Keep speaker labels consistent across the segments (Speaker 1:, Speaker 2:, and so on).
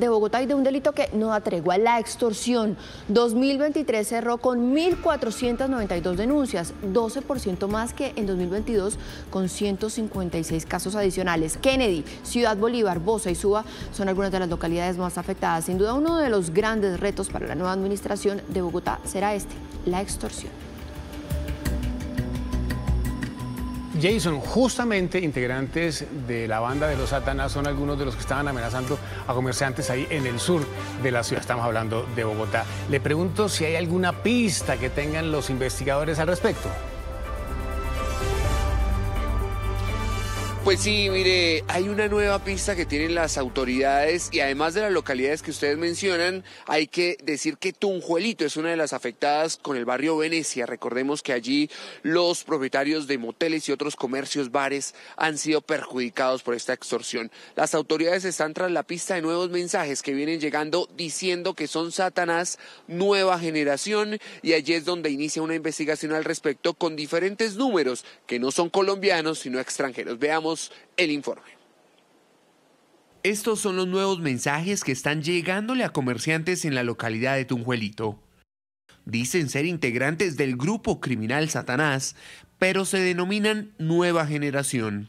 Speaker 1: de Bogotá y de un delito que no da tregua, la extorsión. 2023 cerró con 1.492 denuncias, 12% más que en 2022 con 156 casos adicionales. Kennedy, Ciudad Bolívar, Bosa y Suba son algunas de las localidades más afectadas. Sin duda uno de los grandes retos para la nueva administración de Bogotá será este,
Speaker 2: la extorsión.
Speaker 1: Jason, justamente integrantes de la banda de los Satanás son algunos de los que estaban amenazando a comerciantes ahí en el sur de la ciudad. Estamos hablando de Bogotá. Le pregunto si hay alguna pista que tengan los investigadores al respecto. Pues sí, mire, hay una nueva pista que tienen las autoridades y además de las localidades que ustedes mencionan, hay que decir que Tunjuelito es una de las afectadas con el barrio Venecia. Recordemos que allí los propietarios de moteles y otros comercios, bares, han sido perjudicados por esta extorsión. Las autoridades están tras la pista de nuevos mensajes que vienen llegando diciendo que son Satanás, nueva generación, y allí es donde inicia una investigación al respecto con diferentes números que no son colombianos, sino extranjeros. Veamos el informe. Estos son los nuevos mensajes que están llegándole a comerciantes en la localidad de Tunjuelito. Dicen ser integrantes del grupo criminal Satanás, pero se denominan Nueva Generación.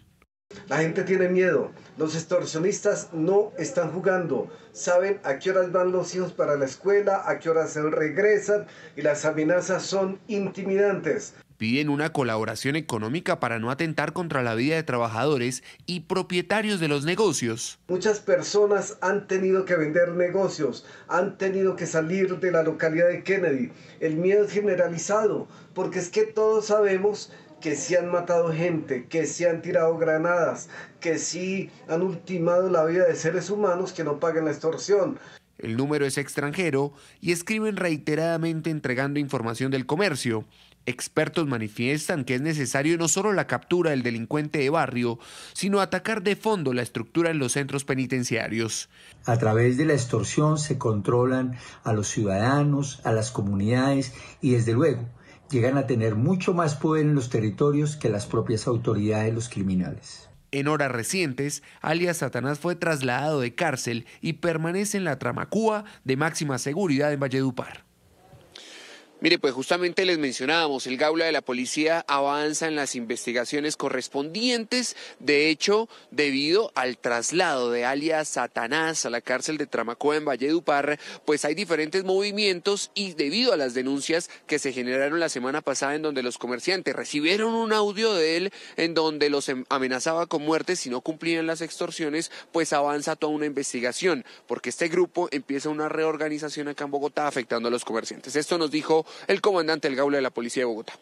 Speaker 2: La gente tiene miedo. Los extorsionistas no están jugando. Saben a qué horas van los hijos para la escuela, a qué horas se regresan y las amenazas son intimidantes.
Speaker 1: Piden una colaboración económica para no atentar contra la vida de trabajadores y propietarios de los negocios.
Speaker 2: Muchas personas han tenido que vender negocios, han tenido que salir de la localidad de Kennedy. El miedo es generalizado porque es que todos sabemos que sí han matado gente, que sí han tirado granadas, que sí han ultimado la vida de seres humanos que no paguen la extorsión.
Speaker 1: El número es extranjero y escriben reiteradamente entregando información del comercio. Expertos manifiestan que es necesario no solo la captura del delincuente de barrio, sino atacar de fondo la estructura en los centros penitenciarios. A través de la extorsión se controlan a los ciudadanos, a las comunidades y desde luego llegan a tener mucho más poder en los territorios que las propias autoridades, de los criminales. En horas recientes, alias Satanás fue trasladado de cárcel y permanece en la Tramacúa de máxima seguridad en Valledupar. Mire, pues justamente les mencionábamos, el Gaula de la Policía avanza en las investigaciones correspondientes, de hecho, debido al traslado de alias Satanás a la cárcel de Tramacoa en Valledupar, pues hay diferentes movimientos y debido a las denuncias que se generaron la semana pasada en donde los comerciantes recibieron un audio de él en donde los em, amenazaba con muerte si no cumplían las extorsiones, pues avanza toda una investigación, porque este grupo empieza una reorganización acá en Bogotá afectando a los comerciantes. Esto nos dijo el comandante del Gaula de la Policía de Bogotá.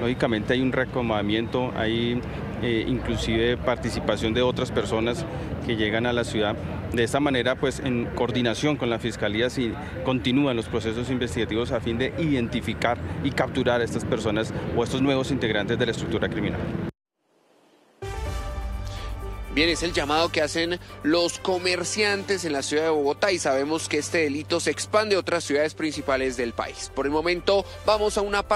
Speaker 2: Lógicamente hay un recomendamiento, hay eh, inclusive participación de otras personas que llegan a la ciudad. De esta manera, pues en coordinación con la Fiscalía, si continúan los procesos investigativos a fin de identificar y capturar a estas personas o estos nuevos integrantes de la estructura criminal.
Speaker 1: Bien, es el llamado que hacen los comerciantes en la ciudad de Bogotá y sabemos que este delito se expande a otras ciudades principales del país. Por el momento, vamos a una